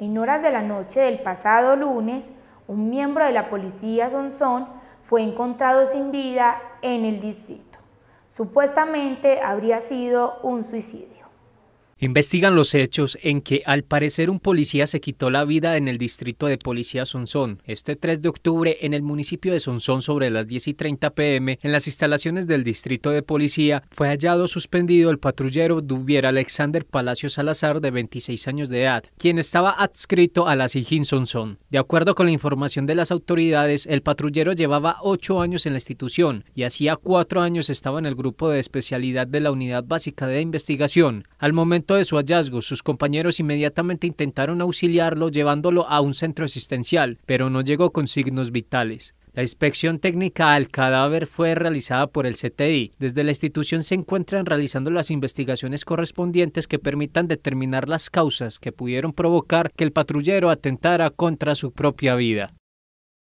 En horas de la noche del pasado lunes, un miembro de la policía Sonsón fue encontrado sin vida en el distrito. Supuestamente habría sido un suicidio. Investigan los hechos en que al parecer un policía se quitó la vida en el distrito de policía Sonsón, este 3 de octubre en el municipio de Sonsón sobre las 10 y 30 pm en las instalaciones del distrito de policía fue hallado suspendido el patrullero Duvier Alexander Palacio Salazar de 26 años de edad, quien estaba adscrito a la Sijín Sonsón. De acuerdo con la información de las autoridades, el patrullero llevaba 8 años en la institución y hacía 4 años estaba en el grupo de especialidad de la Unidad Básica de Investigación. Al momento de su hallazgo, sus compañeros inmediatamente intentaron auxiliarlo llevándolo a un centro asistencial, pero no llegó con signos vitales. La inspección técnica al cadáver fue realizada por el CTI. Desde la institución se encuentran realizando las investigaciones correspondientes que permitan determinar las causas que pudieron provocar que el patrullero atentara contra su propia vida.